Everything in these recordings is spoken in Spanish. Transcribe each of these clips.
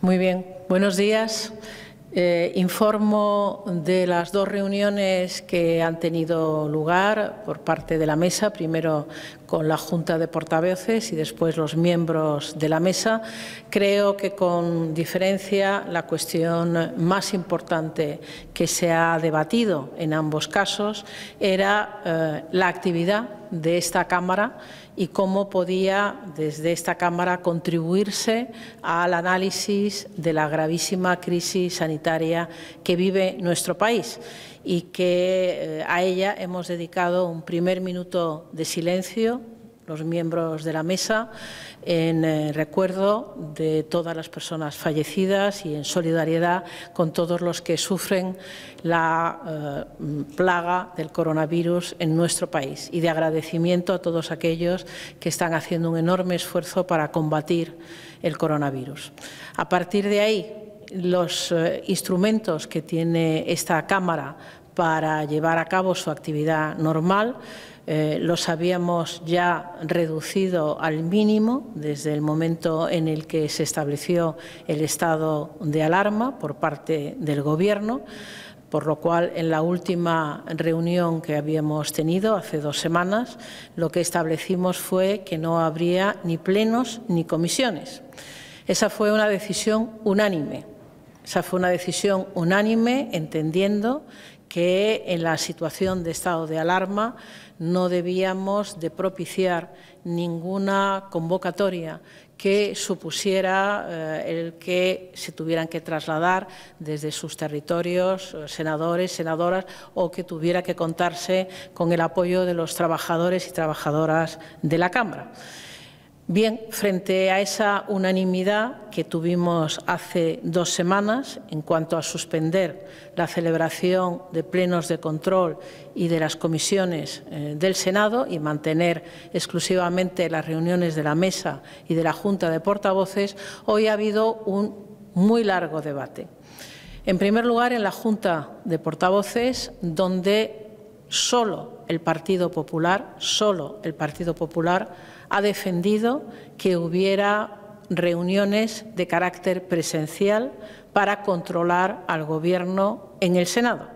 Muy bien, buenos días. Eh, informo de las dos reuniones que han tenido lugar por parte de la mesa, primero con la Junta de Portavoces y después los miembros de la mesa. Creo que con diferencia la cuestión más importante que se ha debatido en ambos casos era eh, la actividad de esta Cámara y cómo podía desde esta Cámara contribuirse al análisis de la gravísima crisis sanitaria que vive nuestro país y que eh, a ella hemos dedicado un primer minuto de silencio los miembros de la mesa en eh, recuerdo de todas las personas fallecidas y en solidaridad con todos los que sufren la eh, plaga del coronavirus en nuestro país y de agradecimiento a todos aquellos que están haciendo un enorme esfuerzo para combatir el coronavirus. A partir de ahí, los eh, instrumentos que tiene esta Cámara para llevar a cabo su actividad normal eh, los habíamos ya reducido al mínimo desde el momento en el que se estableció el estado de alarma por parte del Gobierno por lo cual en la última reunión que habíamos tenido hace dos semanas lo que establecimos fue que no habría ni plenos ni comisiones. Esa fue una decisión unánime. Esa fue una decisión unánime entendiendo que en la situación de estado de alarma no debíamos de propiciar ninguna convocatoria que supusiera eh, el que se tuvieran que trasladar desde sus territorios eh, senadores, senadoras o que tuviera que contarse con el apoyo de los trabajadores y trabajadoras de la Cámara. Bien, frente a esa unanimidad que tuvimos hace dos semanas en cuanto a suspender la celebración de plenos de control y de las comisiones eh, del Senado y mantener exclusivamente las reuniones de la Mesa y de la Junta de Portavoces, hoy ha habido un muy largo debate. En primer lugar, en la Junta de Portavoces, donde solo el Partido Popular, solo el Partido Popular ha defendido que hubiera reuniones de carácter presencial para controlar al Gobierno en el Senado,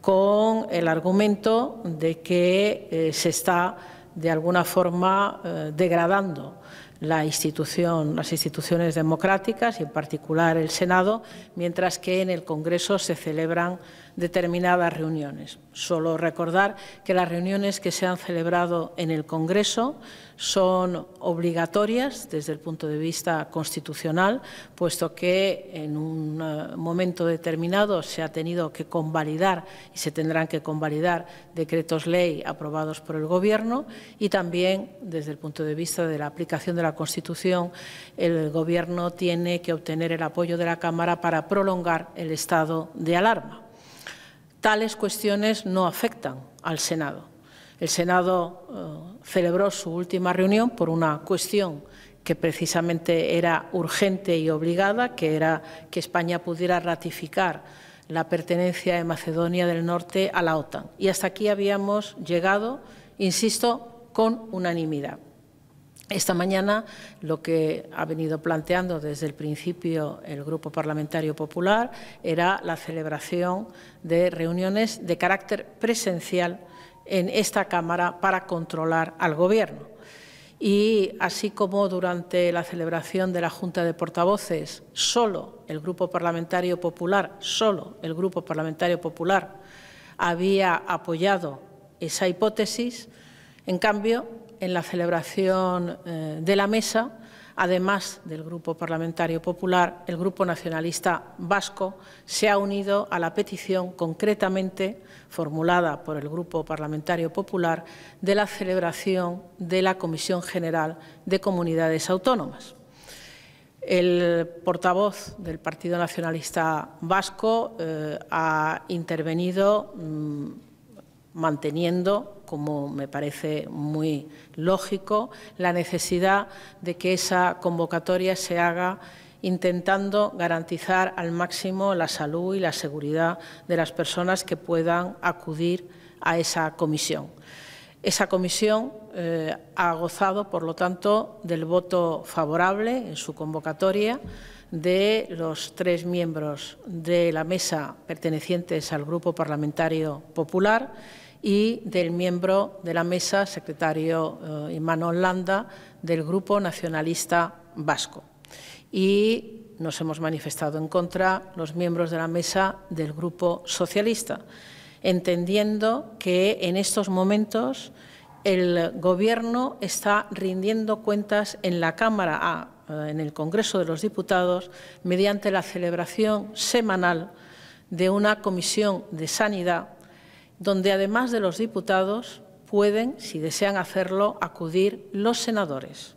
con el argumento de que eh, se está, de alguna forma, eh, degradando la institución, las instituciones democráticas y, en particular, el Senado, mientras que en el Congreso se celebran determinadas reuniones. Solo recordar que las reuniones que se han celebrado en el Congreso son obligatorias desde el punto de vista constitucional, puesto que en un eh, momento determinado se ha tenido que convalidar y se tendrán que convalidar decretos ley aprobados por el Gobierno y también desde el punto de vista de la aplicación de la Constitución, el Gobierno tiene que obtener el apoyo de la Cámara para prolongar el estado de alarma tales cuestiones no afectan al Senado. El Senado eh, celebró su última reunión por una cuestión que precisamente era urgente y obligada, que era que España pudiera ratificar la pertenencia de Macedonia del Norte a la OTAN. Y hasta aquí habíamos llegado, insisto, con unanimidad. Esta mañana lo que ha venido planteando desde el principio el Grupo Parlamentario Popular era la celebración de reuniones de carácter presencial en esta Cámara para controlar al Gobierno. Y así como durante la celebración de la Junta de Portavoces, solo el Grupo Parlamentario Popular, solo el Grupo Parlamentario Popular había apoyado esa hipótesis, en cambio, en la celebración eh, de la mesa, además del Grupo Parlamentario Popular, el Grupo Nacionalista Vasco se ha unido a la petición concretamente formulada por el Grupo Parlamentario Popular de la celebración de la Comisión General de Comunidades Autónomas. El portavoz del Partido Nacionalista Vasco eh, ha intervenido mm, manteniendo, como me parece muy lógico, la necesidad de que esa convocatoria se haga intentando garantizar al máximo la salud y la seguridad de las personas que puedan acudir a esa comisión. Esa comisión eh, ha gozado, por lo tanto, del voto favorable en su convocatoria de los tres miembros de la mesa pertenecientes al Grupo Parlamentario Popular y del miembro de la mesa, secretario eh, Imanol Landa, del Grupo Nacionalista Vasco. Y nos hemos manifestado en contra los miembros de la mesa del Grupo Socialista, entendiendo que en estos momentos el Gobierno está rindiendo cuentas en la Cámara A, eh, en el Congreso de los Diputados, mediante la celebración semanal de una comisión de sanidad donde además de los diputados pueden, si desean hacerlo, acudir los senadores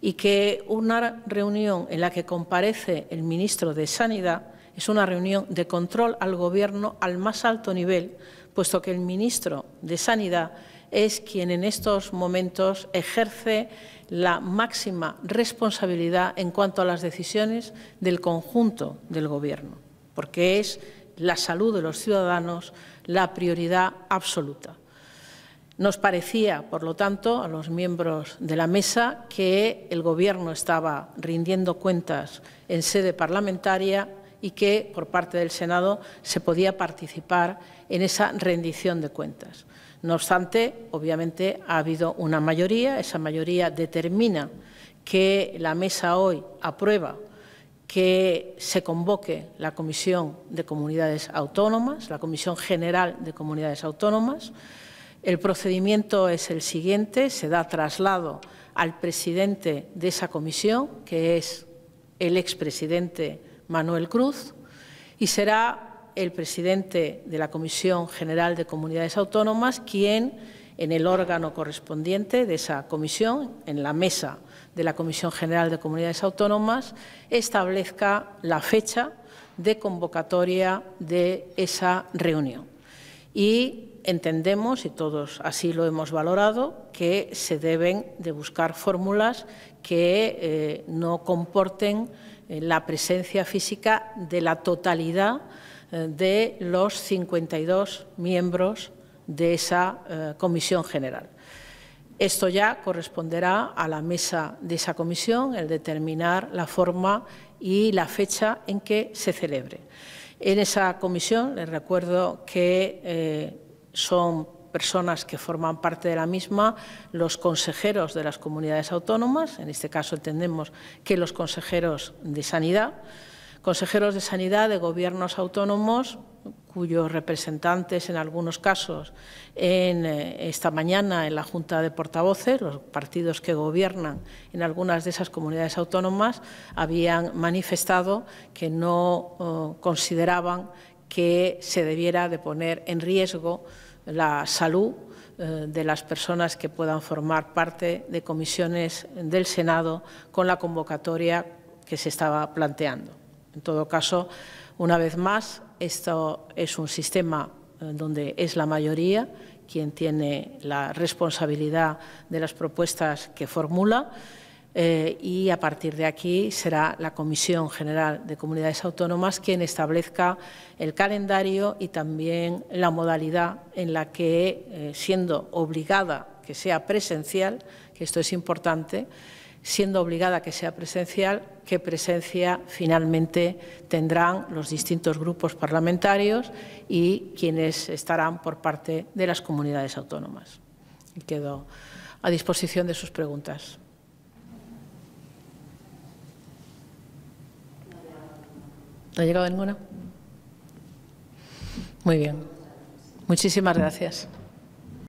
y que una reunión en la que comparece el ministro de Sanidad es una reunión de control al Gobierno al más alto nivel, puesto que el ministro de Sanidad es quien en estos momentos ejerce la máxima responsabilidad en cuanto a las decisiones del conjunto del Gobierno, porque es la salud de los ciudadanos la prioridad absoluta. Nos parecía, por lo tanto, a los miembros de la mesa que el Gobierno estaba rindiendo cuentas en sede parlamentaria y que, por parte del Senado, se podía participar en esa rendición de cuentas. No obstante, obviamente, ha habido una mayoría. Esa mayoría determina que la mesa hoy aprueba que se convoque la Comisión de Comunidades Autónomas, la Comisión General de Comunidades Autónomas. El procedimiento es el siguiente, se da traslado al presidente de esa comisión, que es el expresidente Manuel Cruz, y será el presidente de la Comisión General de Comunidades Autónomas quien en el órgano correspondiente de esa comisión, en la mesa de la Comisión General de Comunidades Autónomas, establezca la fecha de convocatoria de esa reunión. Y entendemos, y todos así lo hemos valorado, que se deben de buscar fórmulas que eh, no comporten eh, la presencia física de la totalidad eh, de los 52 miembros de esa eh, comisión general. Esto ya corresponderá a la mesa de esa comisión el determinar la forma y la fecha en que se celebre. En esa comisión les recuerdo que eh, son personas que forman parte de la misma los consejeros de las comunidades autónomas, en este caso entendemos que los consejeros de sanidad, consejeros de sanidad de gobiernos autónomos, cuyos representantes en algunos casos en, eh, esta mañana en la Junta de Portavoces, los partidos que gobiernan en algunas de esas comunidades autónomas, habían manifestado que no oh, consideraban que se debiera de poner en riesgo la salud eh, de las personas que puedan formar parte de comisiones del Senado con la convocatoria que se estaba planteando. En todo caso, una vez más, esto es un sistema eh, donde es la mayoría quien tiene la responsabilidad de las propuestas que formula eh, y a partir de aquí será la Comisión General de Comunidades Autónomas quien establezca el calendario y también la modalidad en la que, eh, siendo obligada que sea presencial, que esto es importante, siendo obligada que sea presencial, qué presencia finalmente tendrán los distintos grupos parlamentarios y quienes estarán por parte de las comunidades autónomas. Quedo a disposición de sus preguntas. ha llegado Muy bien. Muchísimas gracias.